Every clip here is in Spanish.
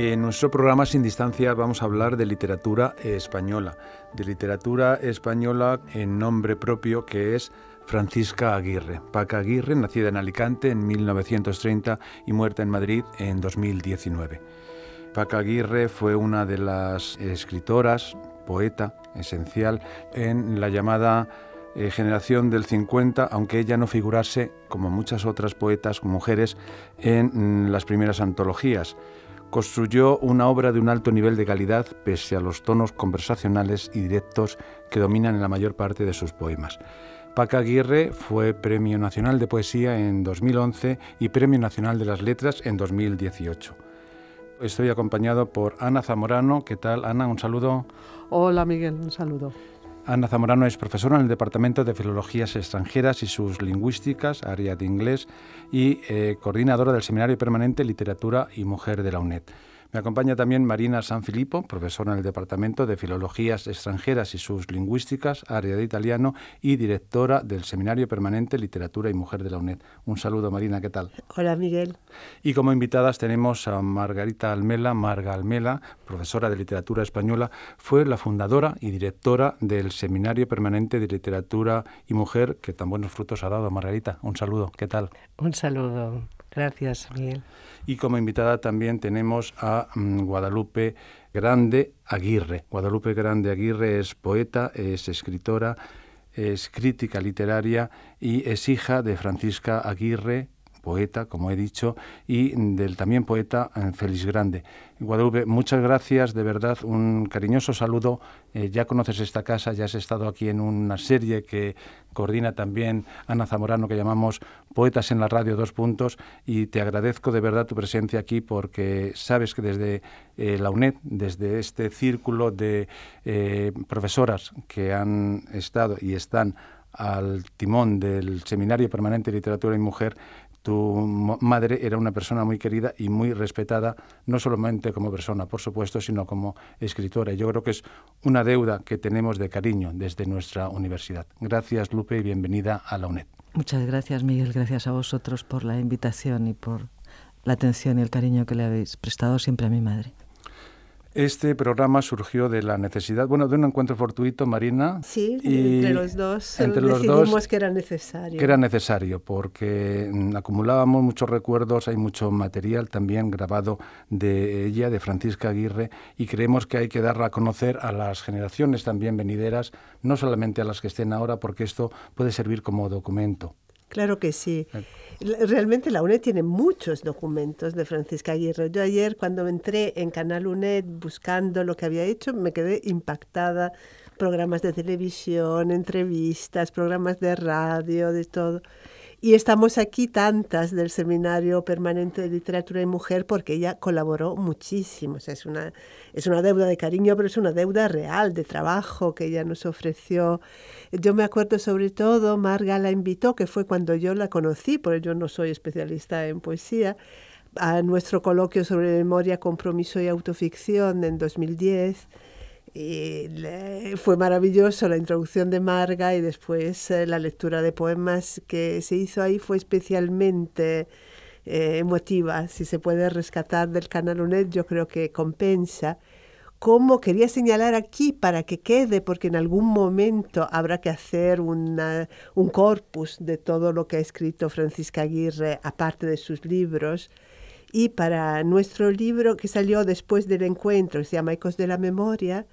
En nuestro programa Sin Distancia vamos a hablar de literatura española, de literatura española en nombre propio que es Francisca Aguirre. Paca Aguirre, nacida en Alicante en 1930 y muerta en Madrid en 2019. Paca Aguirre fue una de las escritoras, poeta esencial en la llamada eh, generación del 50, aunque ella no figurase, como muchas otras poetas, mujeres, en mm, las primeras antologías construyó una obra de un alto nivel de calidad pese a los tonos conversacionales y directos que dominan en la mayor parte de sus poemas. Paca Aguirre fue Premio Nacional de Poesía en 2011 y Premio Nacional de las Letras en 2018. Estoy acompañado por Ana Zamorano. ¿Qué tal, Ana? Un saludo. Hola, Miguel. Un saludo. Ana Zamorano es profesora en el Departamento de Filologías Extranjeras y sus Lingüísticas, área de inglés, y eh, coordinadora del Seminario Permanente Literatura y Mujer de la UNED. Me acompaña también Marina Sanfilippo, profesora en el Departamento de Filologías Extranjeras y Sus Lingüísticas, área de italiano, y directora del Seminario Permanente Literatura y Mujer de la UNED. Un saludo, Marina, ¿qué tal? Hola, Miguel. Y como invitadas tenemos a Margarita Almela. Marga Almela, profesora de Literatura Española, fue la fundadora y directora del Seminario Permanente de Literatura y Mujer, que tan buenos frutos ha dado. Margarita, un saludo, ¿qué tal? Un saludo. Gracias, Miguel. Y como invitada también tenemos a mm, Guadalupe Grande Aguirre. Guadalupe Grande Aguirre es poeta, es escritora, es crítica literaria y es hija de Francisca Aguirre poeta, como he dicho, y del también poeta eh, Félix Grande. Guadalupe, muchas gracias, de verdad, un cariñoso saludo. Eh, ya conoces esta casa, ya has estado aquí en una serie que coordina también Ana Zamorano, que llamamos Poetas en la Radio Dos Puntos, y te agradezco de verdad tu presencia aquí porque sabes que desde eh, la UNED, desde este círculo de profesoras que han estado y están al timón del Seminario Permanente de Literatura y Mujer, tu madre era una persona muy querida y muy respetada, no solamente como persona, por supuesto, sino como escritora. Yo creo que es una deuda que tenemos de cariño desde nuestra universidad. Gracias, Lupe, y bienvenida a la UNED. Muchas gracias, Miguel. Gracias a vosotros por la invitación y por la atención y el cariño que le habéis prestado siempre a mi madre. Este programa surgió de la necesidad, bueno, de un encuentro fortuito, Marina. Sí, entre los dos entre los decidimos dos, que era necesario. Que era necesario, porque mm, acumulábamos muchos recuerdos, hay mucho material también grabado de ella, de Francisca Aguirre, y creemos que hay que darla a conocer a las generaciones también venideras, no solamente a las que estén ahora, porque esto puede servir como documento. Claro que sí. Eh, Realmente la UNED tiene muchos documentos de Francisca Aguirre. Yo ayer cuando entré en Canal UNED buscando lo que había hecho me quedé impactada. Programas de televisión, entrevistas, programas de radio, de todo. Y estamos aquí tantas del Seminario Permanente de Literatura y Mujer porque ella colaboró muchísimo. es, una, es una deuda de cariño, pero es una deuda real de trabajo que ella nos ofreció. Yo me acuerdo sobre todo, Marga la invitó, que fue cuando yo la conocí, porque yo no soy especialista en poesía, a nuestro coloquio sobre memoria, compromiso y autoficción en 2010 y eh, fue maravilloso la introducción de Marga y después eh, la lectura de poemas que se hizo ahí fue especialmente eh, emotiva. Si se puede rescatar del canal UNED, yo creo que compensa. Como quería señalar aquí para que quede, porque en algún momento habrá que hacer un corpus de todo lo que ha escrito Francisca Aguirre, aparte de sus libros, y para nuestro libro que salió después del encuentro, se llama Ecos de la Memoria,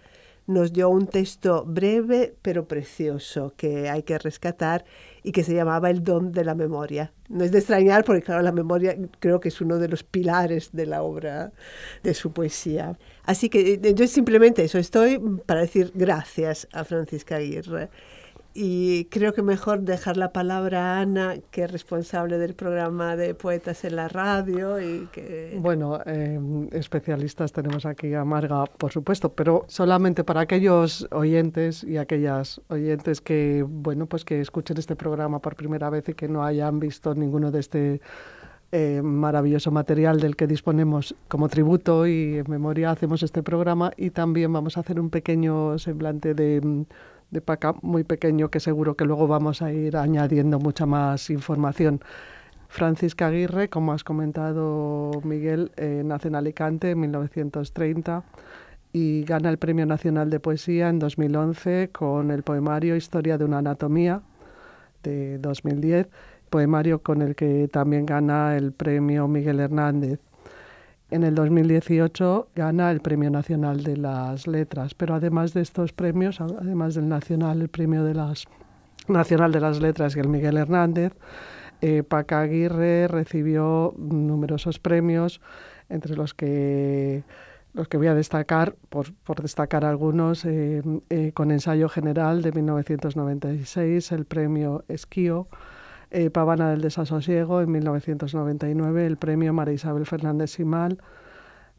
nos dio un texto breve pero precioso que hay que rescatar y que se llamaba El don de la memoria. No es de extrañar porque, claro, la memoria creo que es uno de los pilares de la obra, de su poesía. Así que eh, yo simplemente eso, estoy para decir gracias a Francisca Aguirre y creo que mejor dejar la palabra a Ana, que es responsable del programa de Poetas en la Radio. y que... Bueno, eh, especialistas tenemos aquí a Marga, por supuesto, pero solamente para aquellos oyentes y aquellas oyentes que, bueno, pues que escuchen este programa por primera vez y que no hayan visto ninguno de este eh, maravilloso material del que disponemos como tributo y en memoria hacemos este programa y también vamos a hacer un pequeño semblante de de PACA muy pequeño que seguro que luego vamos a ir añadiendo mucha más información. Francisca Aguirre, como has comentado Miguel, eh, nace en Alicante en 1930 y gana el Premio Nacional de Poesía en 2011 con el poemario Historia de una anatomía de 2010, poemario con el que también gana el Premio Miguel Hernández en el 2018 gana el Premio Nacional de las Letras, pero además de estos premios, además del Nacional, el Premio de las Nacional de las Letras y el Miguel Hernández, eh, Paca Aguirre recibió numerosos premios, entre los que los que voy a destacar, por, destacar algunos, eh, eh, con ensayo general de 1996, el premio Esquío, eh, Pavana del Desasosiego, en 1999 el premio María Isabel Fernández Simal,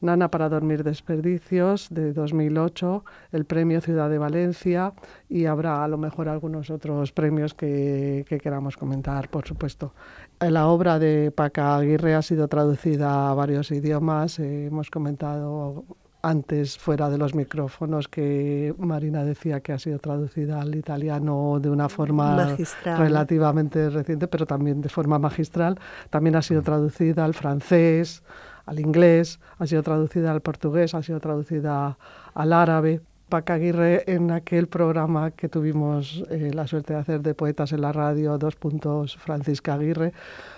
Nana para Dormir Desperdicios, de 2008, el premio Ciudad de Valencia y habrá a lo mejor algunos otros premios que, queramos comentar, por supuesto. La obra de Paca Aguirre ha sido traducida a varios idiomas, eh, hemos comentado antes fuera de los micrófonos que Marina decía que ha sido traducida al italiano de una forma relativamente reciente, pero también de forma magistral. También ha sido mm. traducida al francés, al inglés, ha sido traducida al portugués, ha sido traducida al árabe. Paca Aguirre en aquel programa que tuvimos eh, la suerte de hacer de Poetas en la Radio, dos puntos, Francisca Aguirre,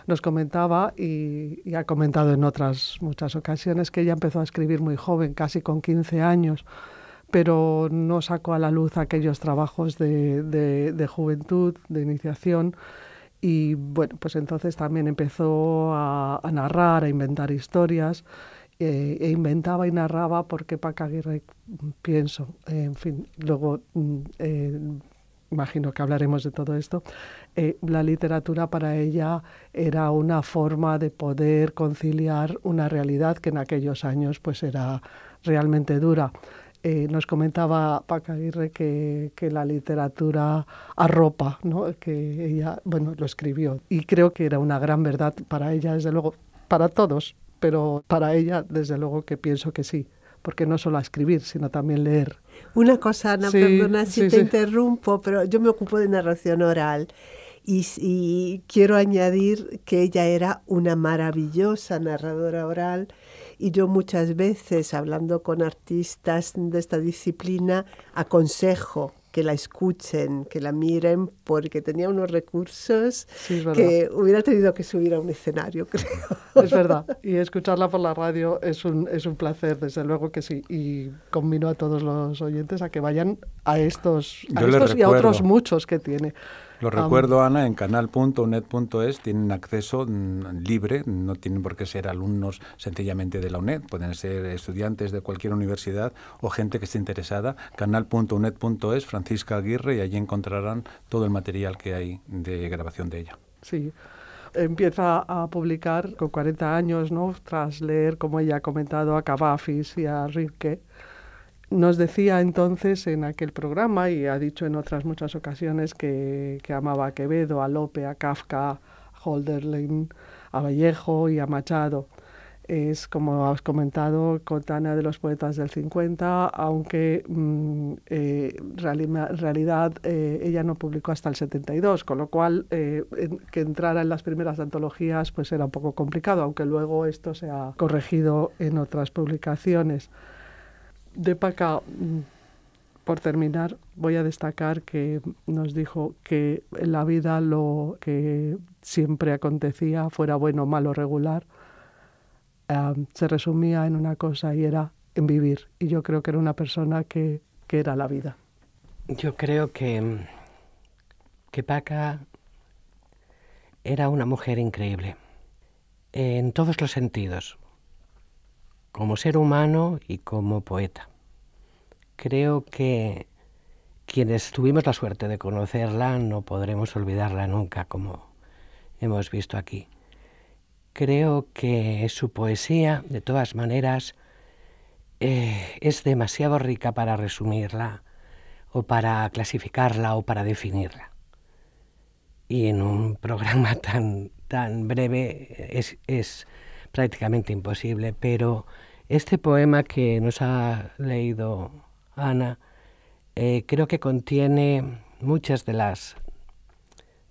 nos comentaba y, ha comentado en otras muchas ocasiones que ella empezó a escribir muy joven, casi con 15 años, pero no sacó a la luz aquellos trabajos de, juventud, de iniciación. Y bueno, pues entonces también empezó a narrar, a inventar historias e, e inventaba y narraba porque Paca Aguirre, mm, pienso, en fin, luego mm, eh, imagino que hablaremos de todo esto, eh, la literatura para ella era una forma de poder conciliar una realidad que en aquellos años pues era realmente dura. Eh, nos comentaba Paca Aguirre que, que, la literatura arropa, ¿no? que ella, bueno, lo escribió. Y creo que era una gran verdad para ella, desde luego, para todos, pero para ella, desde luego que pienso que sí, porque no solo a escribir, sino también leer. Una cosa, Ana, perdona si te interrumpo, pero yo me ocupo de narración oral. y, quiero añadir que ella era una maravillosa narradora oral y yo muchas veces hablando con artistas de esta disciplina aconsejo que la escuchen, que la miren, porque tenía unos recursos que hubiera tenido que subir a un escenario, creo. Es verdad, y escucharla por la radio es un, es un placer, desde luego que sí, y convino a todos los oyentes a que vayan a estos, y a otros muchos que tiene. Lo recuerdo, Ana, en canal.uned.es tienen acceso mm, libre, no tienen por qué ser alumnos sencillamente de la UNED, pueden ser estudiantes de cualquier universidad o gente que esté interesada. Canal.uned.es, Francisca Aguirre, y allí encontrarán todo el material que hay de grabación de ella. Sí empieza a publicar con 40 años, ¿no? Tras leer, como ella ha comentado, a Cavafis y a Rilke nos decía entonces en aquel programa y ha dicho en otras muchas ocasiones que, amaba a Quevedo, a Lope, a Kafka, a Holderlin, a Vallejo y a Machado. Es, como has comentado, cotana de los poetas del 50, aunque mm, en eh, realidad eh, ella no publicó hasta el 72, con lo cual eh, que entrara en las primeras antologías pues era un poco complicado, aunque luego esto se ha corregido en otras publicaciones de Paca, mm, por terminar, voy a destacar que nos dijo que en la vida lo que siempre acontecía, fuera bueno, malo, regular, ah, se resumía en una cosa y era en vivir. Y yo creo que era una persona que, que era la vida. Yo creo que, que Paca era una mujer increíble, en todos los sentidos como ser humano y como poeta. Creo que quienes tuvimos la suerte de conocerla no podremos olvidarla nunca, como hemos visto aquí. Creo que su poesía, de todas maneras, eh, es demasiado rica para resumirla o para clasificarla o para definirla. Y en un programa tan, tan breve es prácticamente imposible, pero este poema que nos ha leído Ana eh, creo que contiene muchas de las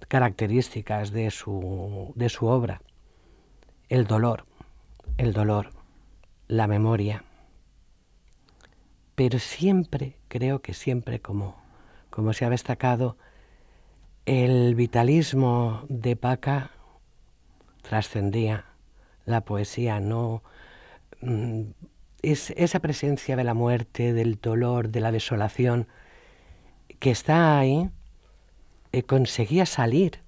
características de su, de su obra. El dolor, el dolor, la memoria, pero siempre, creo que siempre, como, como se ha destacado, el vitalismo de Paca trascendía la poesía, no mm, es esa presencia de la muerte, del dolor, de la desolación que está ahí, eh, conseguía salir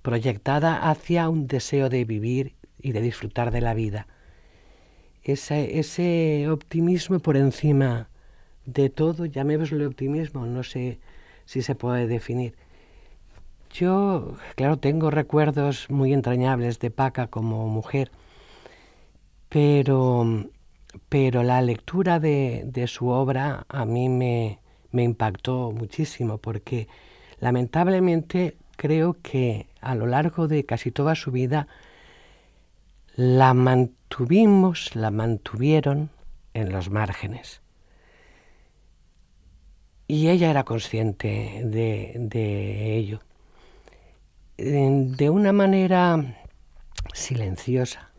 proyectada hacia un deseo de vivir y de disfrutar de la vida. Ese, ese optimismo por encima de todo, llamémosle optimismo, no sé si se puede definir, yo, claro, tengo recuerdos muy entrañables de Paca como mujer, pero, la lectura de, su obra a mí me, impactó muchísimo porque lamentablemente creo que a lo largo de casi toda su vida la mantuvimos, la mantuvieron en los márgenes. Y ella era consciente de ello de una manera silenciosa,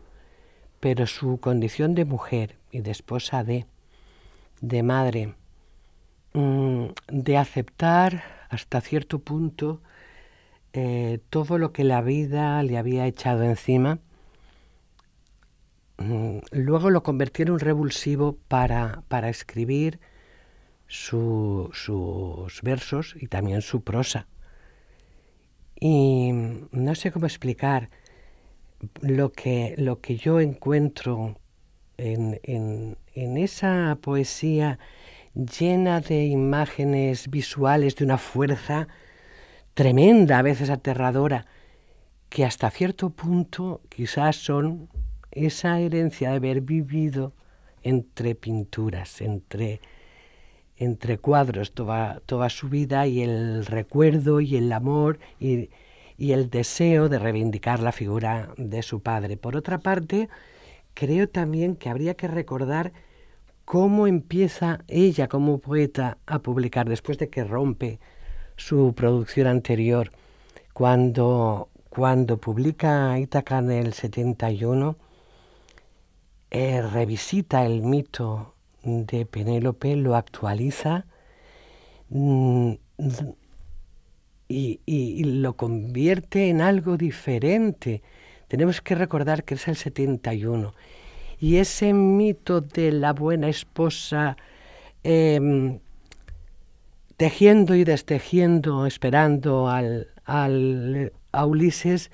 pero su condición de mujer y de esposa de, de madre, mm, de aceptar hasta cierto punto eh, todo lo que la vida le había echado encima, mm, luego lo convirtió en un revulsivo para, para escribir sus versos y también su prosa. Y no sé cómo explicar lo que, yo encuentro en, en esa poesía llena de imágenes visuales de una fuerza tremenda, a veces aterradora, que hasta cierto punto quizás son esa herencia de haber vivido entre pinturas, entre entre cuadros toda, toda su vida y el recuerdo y el amor y, el deseo de reivindicar la figura de su padre. Por otra parte, creo también que habría que recordar cómo empieza ella como poeta a publicar después de que rompe su producción anterior. Cuando, cuando publica Ítaca en el 71, eh, revisita el mito de Penélope lo actualiza mm, y, lo convierte en algo diferente. Tenemos que recordar que es el 71. Y ese mito de la buena esposa em, tejiendo y destejiendo, esperando al, a Ulises,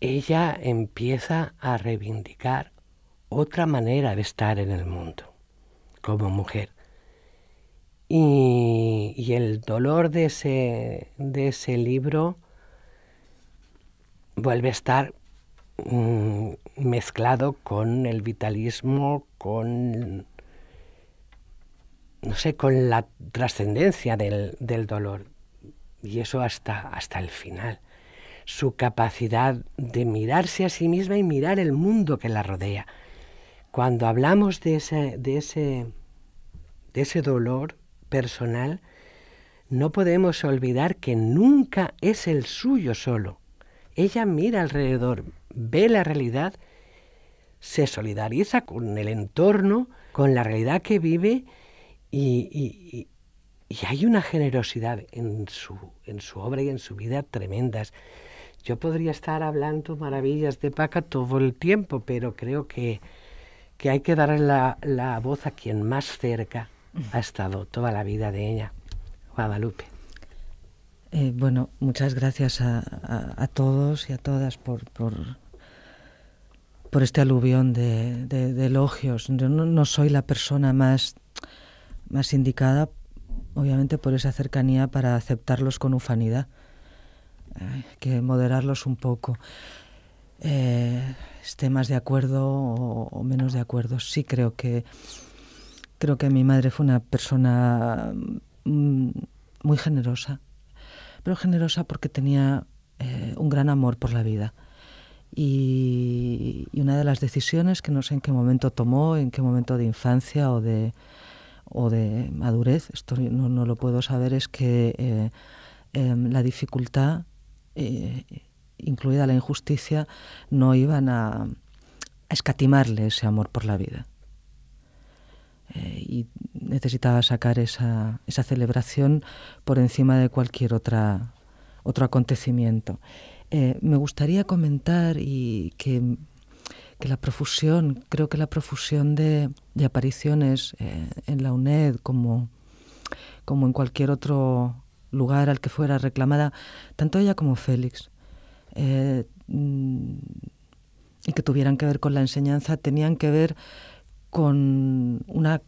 ella empieza a reivindicar otra manera de estar en el mundo como mujer. Y, el dolor de ese, libro vuelve a estar mm, mezclado con el vitalismo, con no sé, con la trascendencia del, del, dolor. Y eso hasta, hasta el final. Su capacidad de mirarse a sí misma y mirar el mundo que la rodea. Cuando hablamos de ese, de ese, de ese dolor personal, no podemos olvidar que nunca es el suyo solo. Ella mira alrededor, ve la realidad, se solidariza con el entorno, con la realidad que vive y, y, y hay una generosidad en su, en su obra y en su vida tremendas. Yo podría estar hablando maravillas de Paca todo el tiempo, pero creo que que hay que darle la, voz a quien más cerca ha estado toda la vida de ella, Guadalupe. Eh, bueno, muchas gracias a, todos y a todas por, por, este aluvión de, elogios. Yo no, soy la persona más, más indicada, obviamente por esa cercanía, para aceptarlos con ufanidad. que moderarlos un poco. Eh, esté más de acuerdo o, menos de acuerdo. Sí creo que creo que mi madre fue una persona mm, muy generosa, pero generosa porque tenía eh, un gran amor por la vida. Y, una de las decisiones que no sé en qué momento tomó, en qué momento de infancia o de, o de madurez, esto no, lo puedo saber, es que eh, em, la dificultad eh, incluida la injusticia, no iban a, escatimarle ese amor por la vida. Eh, y necesitaba sacar esa, celebración por encima de cualquier otra, otro acontecimiento. Eh, me gustaría comentar y que, la profusión, creo que la profusión de, apariciones eh, en la UNED como, como en cualquier otro lugar al que fuera reclamada, tanto ella como Félix, eh, mm, y que tuvieran que ver con la enseñanza tenían que ver con una,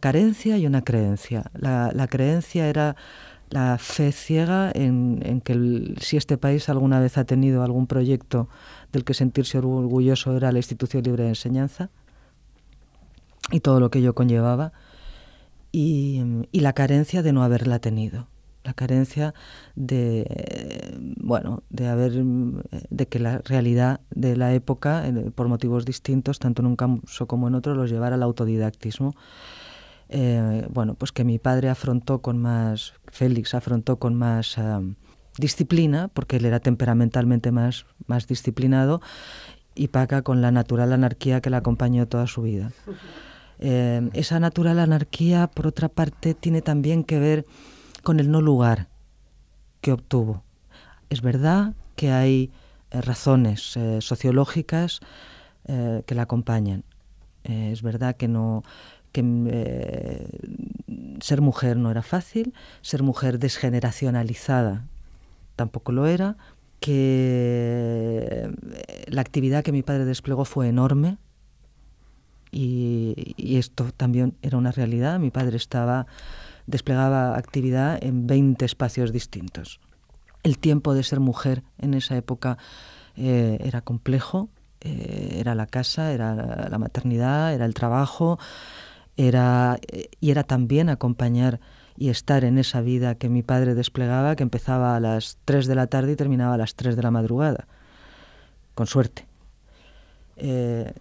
carencia y una creencia. La, creencia era la fe ciega en, que si este país alguna vez ha tenido algún proyecto del que sentirse orgulloso era la institución libre de enseñanza y todo lo que ello conllevaba, y, y la carencia de no haberla tenido la carencia de bueno de haber de que la realidad de la época eh, por motivos distintos tanto en un caso como en otro los llevara al autodidactismo eh, bueno pues que mi padre afrontó con más Félix afrontó con más ah, disciplina porque él era temperamentalmente más más disciplinado y Paca con la natural anarquía que la acompañó toda su vida eh, esa natural anarquía por otra parte tiene también que ver con el no lugar que obtuvo. Es verdad que hay eh, razones eh, sociológicas eh, que la acompañan. es verdad que no ser mujer no era fácil, ser mujer desgeneracionalizada tampoco lo era, que la actividad que mi padre desplegó fue enorme y esto también era una realidad. Mi padre estaba desplegaba actividad en 20 espacios distintos. El tiempo de ser mujer en esa época eh, era complejo, eh, era la casa, era la maternidad, era el trabajo, era, y era también acompañar y estar en esa vida que mi padre desplegaba, que empezaba a las 3 de la tarde y terminaba a las 3 de la madrugada, con suerte. Eh,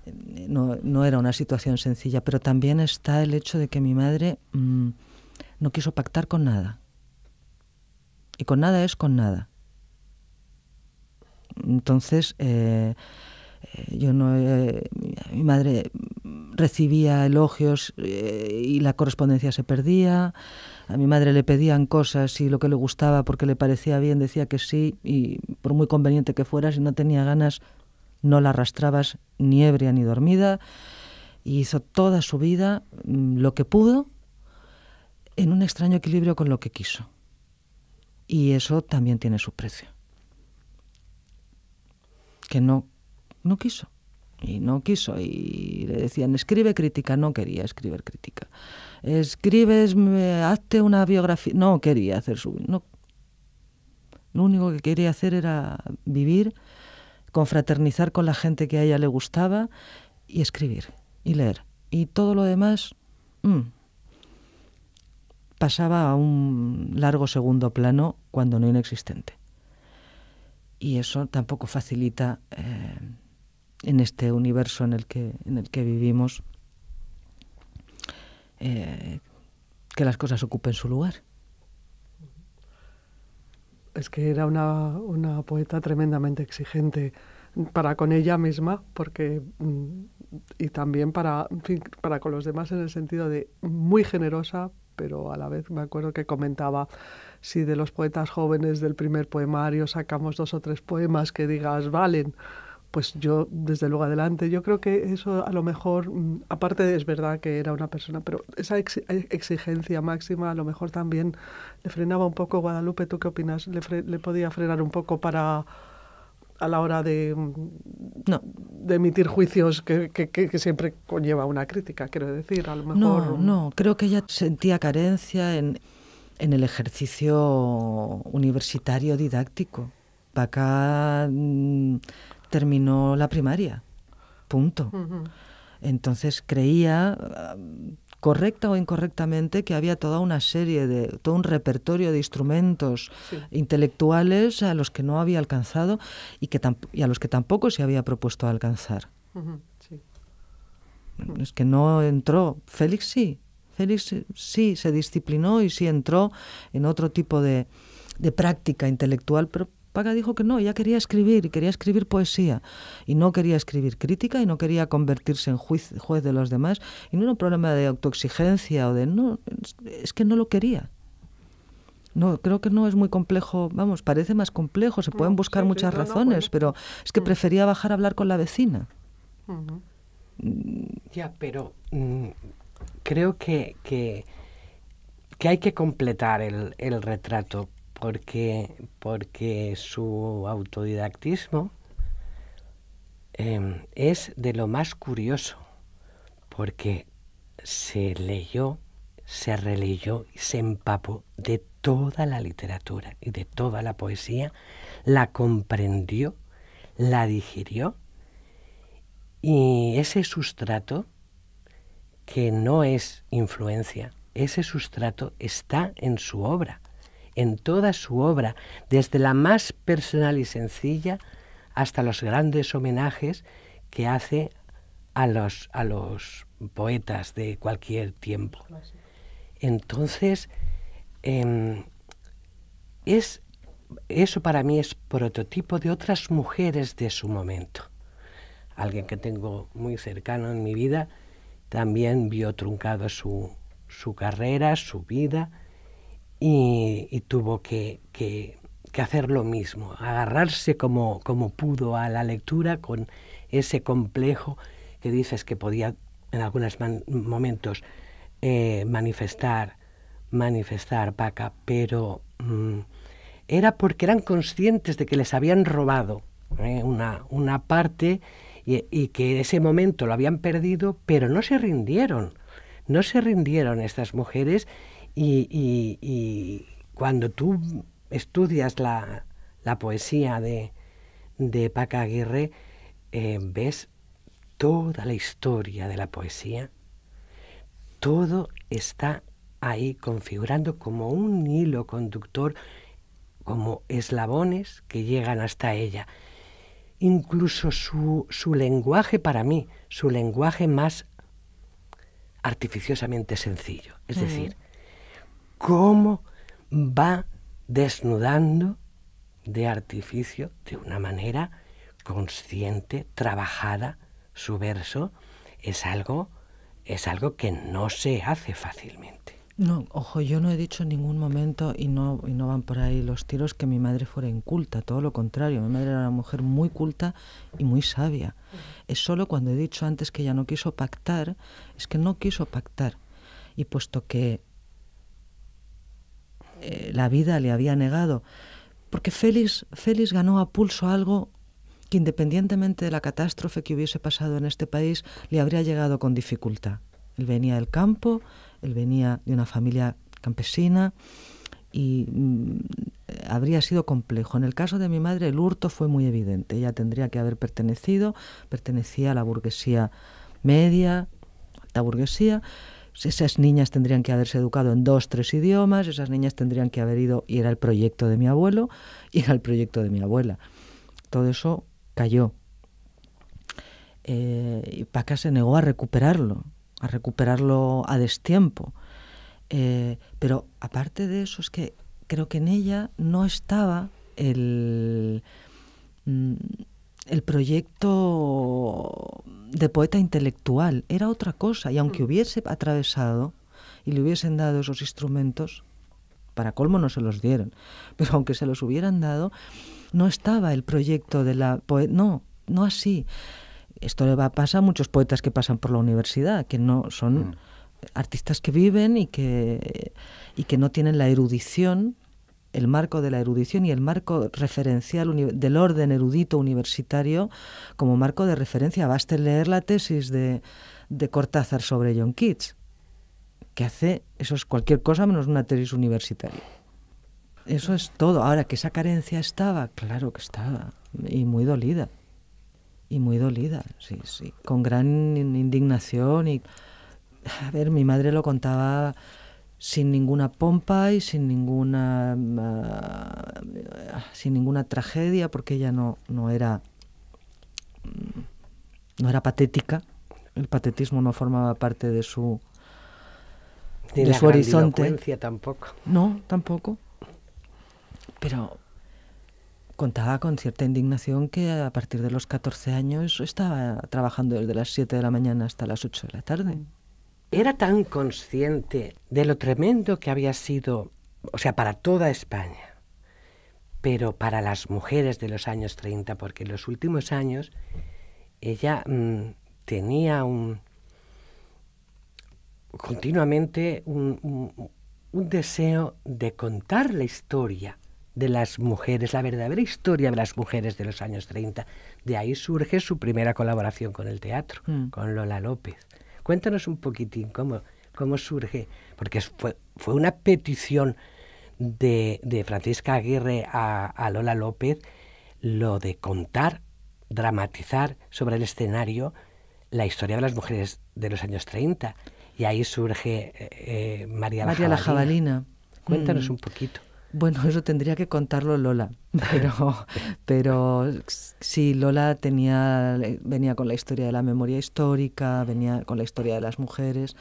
no, era una situación sencilla, pero también está el hecho de que mi madre mm, no quiso pactar con nada. Y con nada es con nada. Entonces, eh, eh, yo no, eh, mi madre recibía elogios y la correspondencia se perdía. A mi madre le pedían cosas y lo que le gustaba porque le parecía bien decía que sí y por muy conveniente que fuera, si no tenía ganas, no la arrastrabas ni ebria ni dormida. Y hizo toda su vida mm, lo que pudo en un extraño equilibrio con lo que quiso. Y eso también tiene su precio. Que no, no quiso. Y no quiso. Y le decían, escribe crítica. No quería escribir crítica. Escribes, hazte una biografía. No quería hacer su... No. Lo único que quería hacer era vivir, confraternizar con la gente que a ella le gustaba y escribir y leer. Y todo lo demás... Mm pasaba a un largo segundo plano cuando no inexistente. Y eso tampoco facilita eh, en este universo en el que, en el que vivimos eh, que las cosas ocupen su lugar. Es que era una, poeta tremendamente exigente para con ella misma, porque mm, y también para, para con los demás en el sentido de muy generosa, pero a la vez me acuerdo que comentaba si de los poetas jóvenes del primer poemario sacamos dos o tres poemas que digas valen. Pues yo, desde luego, adelante. Yo creo que eso a lo mejor, mm, aparte es verdad que era una persona, pero esa exigencia máxima a lo mejor también le frenaba un poco. Guadalupe, ¿tú qué opinas? le podía frenar un poco para, a la hora de, mm, de emitir juicios que, siempre conlleva una crítica, quiero decir, a lo mejor. No, mm. no, creo que ella sentía carencia en, en el ejercicio universitario didáctico. Para mm, terminó la primaria, punto. Entonces creía correcta o incorrectamente, que había toda una serie de, todo un repertorio de instrumentos intelectuales a los que no había alcanzado y, que a los que tampoco se había propuesto alcanzar. Es que no entró. Félix sí. Félix sí se disciplinó y sí entró en otro tipo de, de práctica intelectual, pero Paga dijo que no, ella quería escribir y quería escribir poesía y no quería escribir crítica y no quería convertirse en juez, de los demás y no era un problema de autoexigencia o de no, es que no lo quería. No, creo que no es muy complejo, vamos, parece más complejo, se pueden mm, buscar muchas razones, pero es que mm. prefería bajar a hablar con la vecina. Mm, ya, pero creo que, que, que, hay que completar el, el retrato porque, su autodidactismo em, es de lo más curioso, porque se leyó, se releyó y se empapó de toda la literatura y de toda la poesía, la comprendió, la digirió y ese sustrato, que no es influencia, ese sustrato está en su obra en toda su obra, desde la más personal y sencilla hasta los grandes homenajes que hace a los, poetas de cualquier tiempo. Entonces, em, eso para mí es prototipo de otras mujeres de su momento. Alguien que tengo muy cercano en mi vida también vio truncado su, su carrera, su vida, y, tuvo que, hacer lo mismo, agarrarse como, pudo a la lectura con ese complejo que dices que podía en algunos momentos eh, manifestar, manifestar Paca, pero mm, era porque eran conscientes de que les habían robado eh, una, parte y, y, que ese momento lo habían perdido, pero no se rindieron. No se rindieron estas mujeres y, cuando tú estudias la, la poesía de, de Paca Aguirre, eh, ves toda la historia de la poesía, todo está ahí configurando como un hilo conductor, como eslabones que llegan hasta ella. Incluso su, su lenguaje para mí, su lenguaje más artificiosamente sencillo. Es decir, cómo va desnudando de artificio, de una manera consciente, trabajada, su verso, es algo, es algo que no se hace fácilmente. No, ojo, yo no he dicho en ningún momento, y no, y no van por ahí los tiros, que mi madre fuera inculta, todo lo contrario, mi madre era una mujer muy culta y muy sabia. Es solo cuando he dicho antes que ella no quiso pactar, es que no quiso pactar. Y puesto que eh, la vida le había negado. Porque Félix, Félix ganó a pulso algo que independientemente de la catástrofe que hubiese pasado en este país, le habría llegado con dificultad. Él venía del campo, él venía de una familia campesina y mm, habría sido complejo. En el caso de mi madre el hurto fue muy evidente. Ella tendría que haber pertenecido, pertenecía a la burguesía media, alta burguesía, esas niñas tendrían que haberse educado en dos, tres idiomas, esas niñas tendrían que haber ido, y era el proyecto de mi abuelo, y era el proyecto de mi abuela. Todo eso cayó. Eh, y Paca se negó a recuperarlo, a recuperarlo a destiempo. Eh, pero aparte de eso, es que creo que en ella no estaba el... Mm, el proyecto de poeta intelectual era otra cosa y aunque mm. hubiese atravesado y le hubiesen dado esos instrumentos, para colmo no se los dieron, pero aunque se los hubieran dado, no estaba el proyecto de la poeta, no, no así. Esto le va, pasa a muchos poetas que pasan por la universidad, que no son mm. artistas que viven y que, y que no tienen la erudición el marco de la erudición y el marco referencial del orden erudito universitario como marco de referencia. Basta leer la tesis de, de Cortázar sobre John Keats, que hace, eso es cualquier cosa menos una tesis universitaria. Eso es todo. Ahora, que esa carencia estaba, claro que estaba, y muy dolida. Y muy dolida, sí, sí. Con gran indignación y... A ver, mi madre lo contaba sin ninguna pompa y sin ninguna, ah, sin ninguna tragedia, porque ella no, no, era, no era patética. El patetismo no formaba parte de su, de su horizonte. tampoco. No, tampoco. Pero, contaba con cierta indignación que a partir de los 14 años estaba trabajando desde las 7 de la mañana hasta las 8 de la tarde era tan consciente de lo tremendo que había sido, o sea, para toda España, pero para las mujeres de los años 30, porque en los últimos años ella mm, tenía un continuamente un, deseo de contar la historia de las mujeres, la verdadera historia de las mujeres de los años 30. De ahí surge su primera colaboración con el teatro, mm. con Lola López. Cuéntanos un poquitín cómo, cómo surge, porque fue, fue una petición de, de Francisca Aguirre a, Lola López lo de contar, dramatizar sobre el escenario la historia de las mujeres de los años 30. Y ahí surge eh, eh, María, María la Jabalina. La Cuéntanos mm. un poquito. Bueno, eso tendría que contarlo Lola, pero, pero sí, Lola tenía, venía con la historia de la memoria histórica, venía con la historia de las mujeres.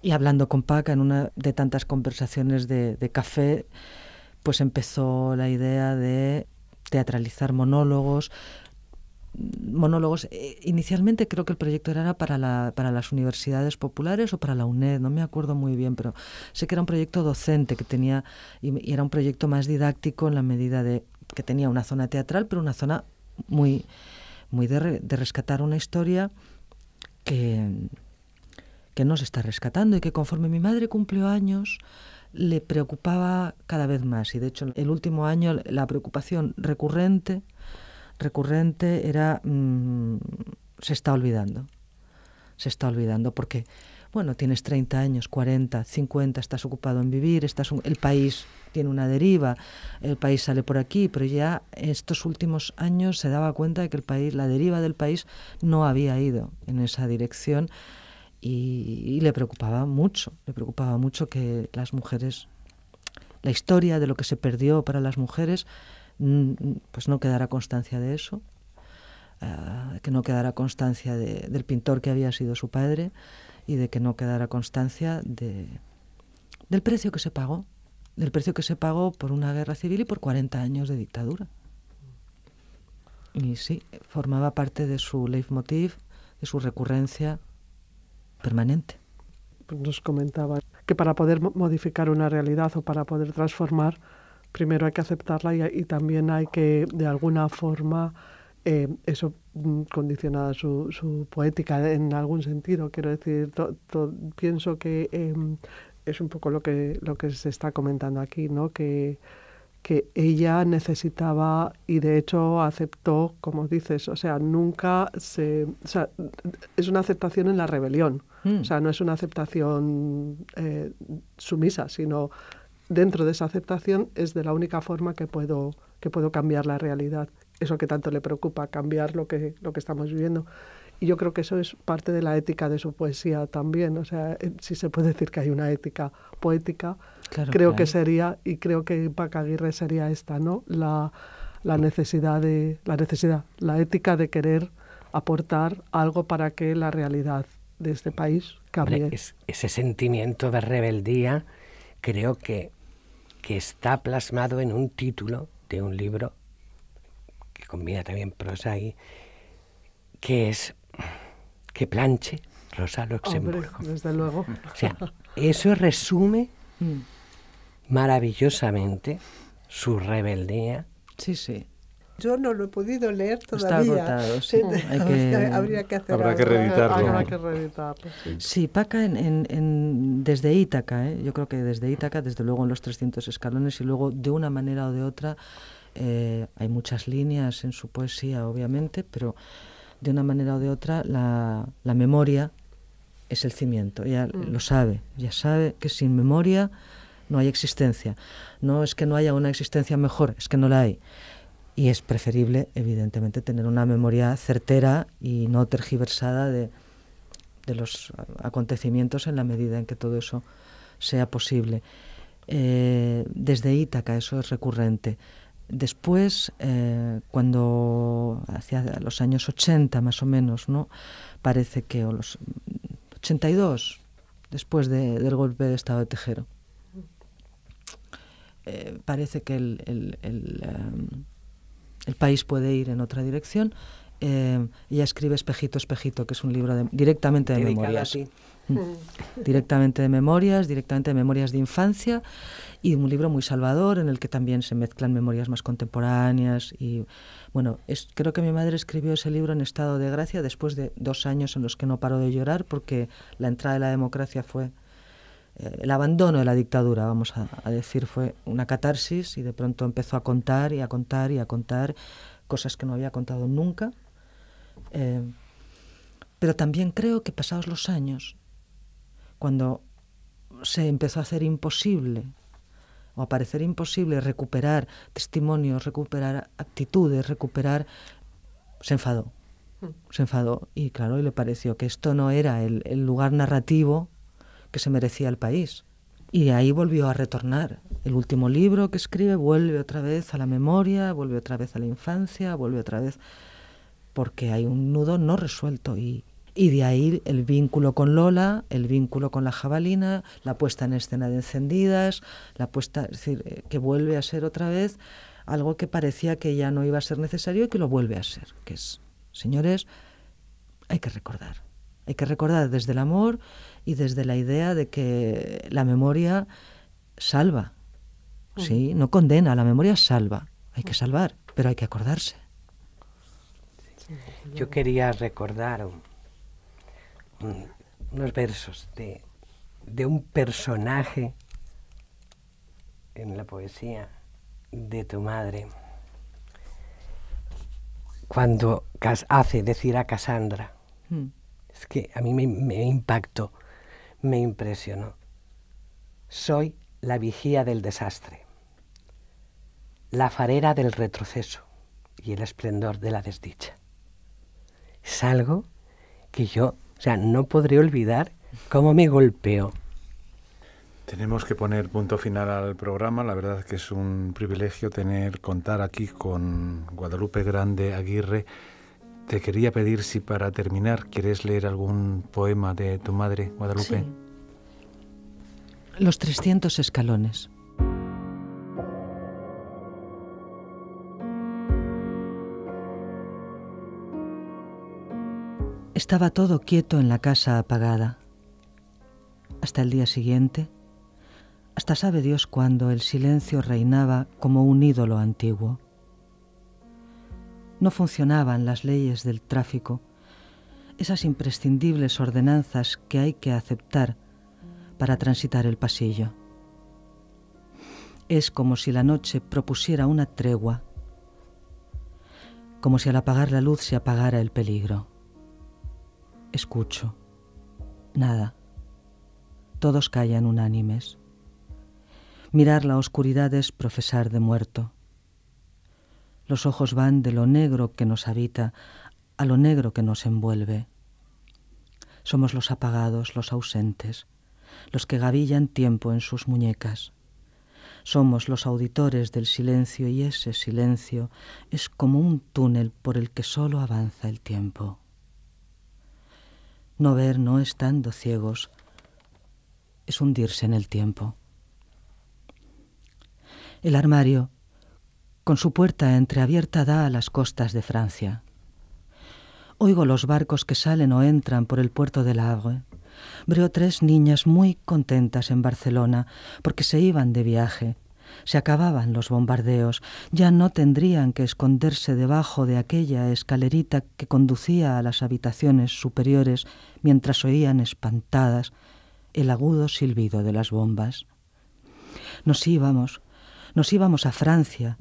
Y hablando con Paca en una de tantas conversaciones de café, pues empezó la idea de teatralizar monólogos, monólogos. Eh, inicialmente creo que el proyecto era para, la, para las universidades populares o para la UNED, no me acuerdo muy bien, pero sé que era un proyecto docente que tenía y, era un proyecto más didáctico en la medida de que tenía una zona teatral, pero una zona muy, muy de, rescatar una historia que, que no se está rescatando y que conforme mi madre cumplió años le preocupaba cada vez más y de hecho el último año la preocupación recurrente recurrente era mm, se está olvidando. Se está olvidando porque, bueno, tienes 30 años, 40, 50, estás ocupado en vivir, estás el país tiene una deriva, el país sale por aquí, pero ya estos últimos años se daba cuenta de que el país, la deriva del país no había ido en esa dirección y le preocupaba mucho, le preocupaba mucho que las mujeres, la historia de lo que se perdió para las mujeres, pues no quedará constancia de eso, ah, que no quedará constancia del pintor que había sido su padre y de que no quedará constancia del precio que se pagó, del precio que se pagó por una guerra civil y por 40 años de dictadura. Y sí, formaba parte de su leitmotiv, de su recurrencia permanente. Pues nos comentaba que para poder modificar una realidad o para poder transformar primero hay que aceptarla y, también hay que, de alguna forma, eh, eso mm, condiciona su, poética en algún sentido. Quiero decir, pienso que em, es un poco lo que, lo que se está comentando aquí, ¿no? Que, que ella necesitaba y de hecho aceptó, como dices, o sea, nunca se... es una aceptación en la rebelión, mm. o sea, no es una aceptación eh, sumisa, sino dentro de esa aceptación es de la única forma que puedo, que puedo cambiar la realidad. Eso que tanto le preocupa, cambiar lo que, lo que estamos viviendo. Y yo creo que eso es parte de la ética de su poesía también. O sea, eh, si se puede decir que hay una ética poética, creo que sería, y creo que para Aguirre sería esta, ¿no? La, la, necesidad de, la necesidad, la ética de querer aportar algo para que la realidad de este país cambie. ese sentimiento de rebeldía creo que que está plasmado en un título de un libro que combina también prosa y que es que planche Rosa Luxemburgo. desde luego. O eso resume mm. maravillosamente su rebeldía sí, sí. Yo no lo he podido leer todavía. Está agotado, Habría que hacer Habrá que reeditarlo. Sí, Paca en, desde Ítaca, ¿eh? yo creo que desde Ítaca, desde luego en los 300 escalones y luego de una manera o de otra, eh, hay muchas líneas en su poesía, obviamente, pero de una manera o de otra la, memoria es el cimiento. Ella mm. lo sabe, ya sabe que sin memoria no hay existencia. No es que no haya una existencia mejor, es que no la hay y es preferible, evidentemente, tener una memoria certera y no tergiversada de, los acontecimientos en la medida en que todo eso sea posible. Eh, desde Ítaca eso es recurrente. Después, eh, cuando hacia los años 80 más o menos, ¿no? parece que, o los 82, después del golpe de Estado de Tejero, eh, parece que el, em, el país puede ir en otra dirección. Eh, ella escribe Espejito, Espejito, que es un libro directamente de memorias. Mm. Mm. directamente de memorias, directamente de memorias de infancia y un libro muy salvador en el que también se mezclan memorias más contemporáneas y bueno, es, creo que mi madre escribió ese libro en estado de gracia después de dos años en los que no paró de llorar porque la entrada de la democracia fue eh, el abandono de la dictadura, vamos a, decir, fue una catarsis y de pronto empezó a contar y a contar y a contar cosas que no había contado nunca. Eh, pero también creo que pasados los años, cuando se empezó a hacer imposible o a parecer imposible recuperar testimonios, recuperar actitudes, recuperar, se enfadó. Mm. Se enfadó y claro, y le pareció que esto no era el lugar narrativo que se merecía el país. Y ahí volvió a retornar. El último libro que escribe vuelve otra vez a la memoria, vuelve otra vez a la infancia, vuelve otra vez porque hay un nudo no resuelto y, y de ahí el vínculo con Lola, el vínculo con la jabalina, la puesta en escena de encendidas, la puesta, es decir, eh, que vuelve a ser otra vez algo que parecía que ya no iba a ser necesario y que lo vuelve a ser, que es, señores, hay que recordar. Hay que recordar desde el amor y desde la idea de que la memoria salva, mm. ¿sí? No condena, la memoria salva. Hay que mm. salvar, pero hay que acordarse. Yo quería recordar unos versos de, un personaje en la poesía de tu madre. Cuando hace decir a Cassandra, mm. es que a mí me impactó me impresionó. Soy la vigía del desastre, la farera del retroceso y el esplendor de la desdicha. Es algo que yo, o sea, no podré olvidar cómo me golpeó. Tenemos que poner punto final al programa. La verdad que es un privilegio tener contar aquí con Guadalupe Grande Aguirre te quería pedir si para terminar quieres leer algún poema de tu madre, Guadalupe. Sí. Los 300 escalones. Estaba todo quieto en la casa apagada. Hasta el día siguiente, hasta sabe Dios cuando el silencio reinaba como un ídolo antiguo. No funcionaban las leyes del tráfico, esas imprescindibles ordenanzas que hay que aceptar para transitar el pasillo. Es como si la noche propusiera una tregua, como si al apagar la luz se apagara el peligro. Escucho. Nada. Todos callan unánimes. Mirar la oscuridad es profesar de muerto. Los ojos van de lo negro que nos habita a lo negro que nos envuelve. Somos los apagados, los ausentes, los que gavillan tiempo en sus muñecas. Somos los auditores del silencio y ese silencio es como un túnel por el que solo avanza el tiempo. No ver no estando ciegos es hundirse en el tiempo. El armario con su puerta entreabierta da a las costas de Francia. Oigo los barcos que salen o entran por el puerto de Havre. Veo tres niñas muy contentas en Barcelona porque se iban de viaje. Se acababan los bombardeos, ya no tendrían que esconderse debajo de aquella escalerita que conducía a las habitaciones superiores mientras oían espantadas el agudo silbido de las bombas. Nos íbamos, nos íbamos a Francia,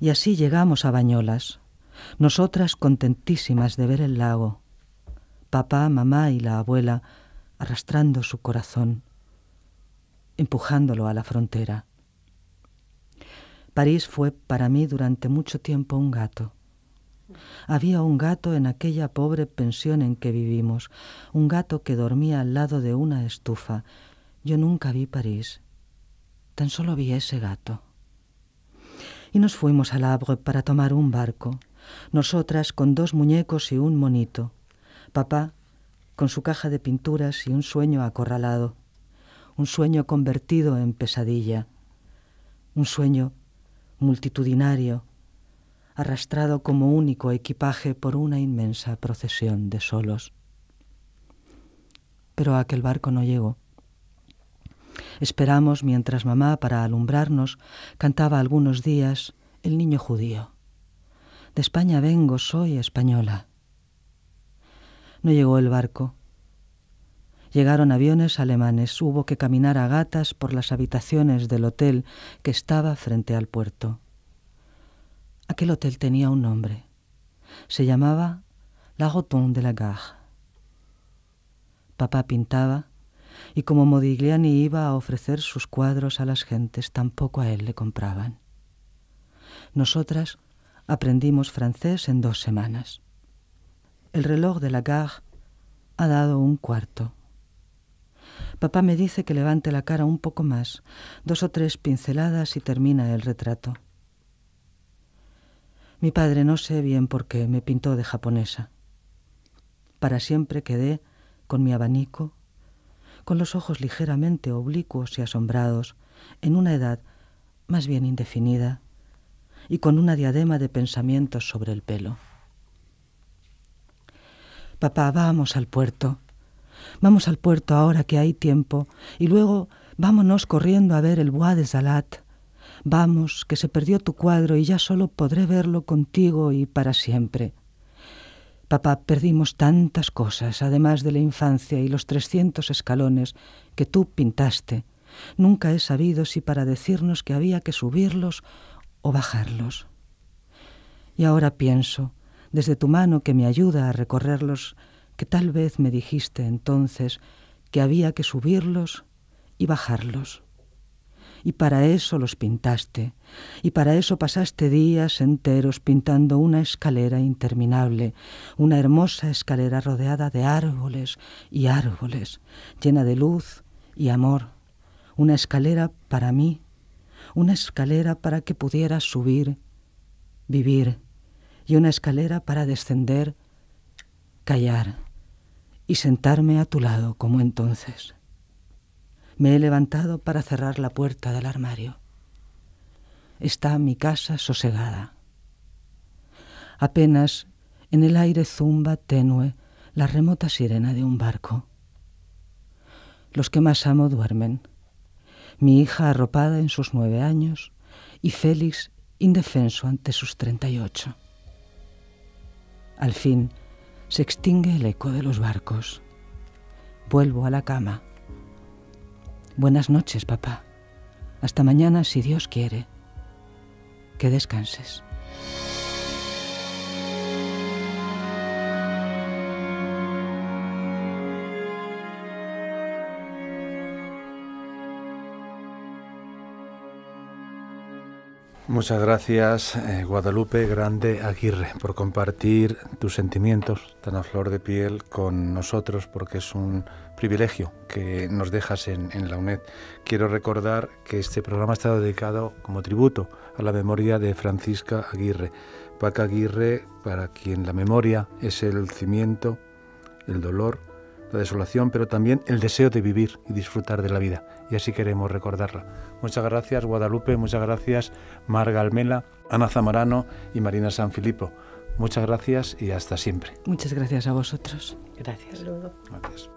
y así llegamos a Bañolas, nosotras contentísimas de ver el lago, papá, mamá y la abuela arrastrando su corazón, empujándolo a la frontera. París fue para mí durante mucho tiempo un gato. Había un gato en aquella pobre pensión en que vivimos, un gato que dormía al lado de una estufa. Yo nunca vi París, tan solo vi ese gato y nos fuimos al Havre para tomar un barco, nosotras con dos muñecos y un monito, papá con su caja de pinturas y un sueño acorralado, un sueño convertido en pesadilla, un sueño multitudinario, arrastrado como único equipaje por una inmensa procesión de solos. Pero aquel barco no llegó. Esperamos mientras mamá, para alumbrarnos, cantaba algunos días El niño judío. De España vengo, soy española. No llegó el barco. Llegaron aviones alemanes. Hubo que caminar a gatas por las habitaciones del hotel que estaba frente al puerto. Aquel hotel tenía un nombre. Se llamaba La Rotonde de la Gare. Papá pintaba, y como Modigliani iba a ofrecer sus cuadros a las gentes, tampoco a él le compraban. Nosotras aprendimos francés en dos semanas. El reloj de la gare ha dado un cuarto. Papá me dice que levante la cara un poco más, dos o tres pinceladas y termina el retrato. Mi padre no sé bien por qué me pintó de japonesa. Para siempre quedé con mi abanico, con los ojos ligeramente oblicuos y asombrados, en una edad más bien indefinida, y con una diadema de pensamientos sobre el pelo. Papá, vamos al puerto. Vamos al puerto ahora que hay tiempo, y luego vámonos corriendo a ver el Bois de Salat. Vamos, que se perdió tu cuadro y ya solo podré verlo contigo y para siempre. Papá, perdimos tantas cosas, además de la infancia y los 300 escalones que tú pintaste. Nunca he sabido si para decirnos que había que subirlos o bajarlos. Y ahora pienso, desde tu mano que me ayuda a recorrerlos, que tal vez me dijiste entonces que había que subirlos y bajarlos y para eso los pintaste, y para eso pasaste días enteros pintando una escalera interminable, una hermosa escalera rodeada de árboles y árboles, llena de luz y amor, una escalera para mí, una escalera para que pudieras subir, vivir, y una escalera para descender, callar y sentarme a tu lado como entonces. Me he levantado para cerrar la puerta del armario. Está mi casa sosegada. Apenas en el aire zumba tenue la remota sirena de un barco. Los que más amo duermen. Mi hija arropada en sus nueve años y Félix indefenso ante sus treinta y ocho. Al fin se extingue el eco de los barcos. Vuelvo a la cama. Buenas noches, papá. Hasta mañana, si Dios quiere. Que descanses. Muchas gracias, eh, Guadalupe Grande Aguirre, por compartir tus sentimientos tan a flor de piel con nosotros, porque es un privilegio que nos dejas en, la UNED. Quiero recordar que este programa está dedicado como tributo a la memoria de Francisca Aguirre. Paca Aguirre, para quien la memoria es el cimiento, el dolor la desolación, pero también el deseo de vivir y disfrutar de la vida. Y así queremos recordarla. Muchas gracias Guadalupe, muchas gracias Marga Almela, Ana Zamarano y Marina Sanfilippo. Muchas gracias y hasta siempre. Muchas gracias a vosotros. Gracias. Gracias.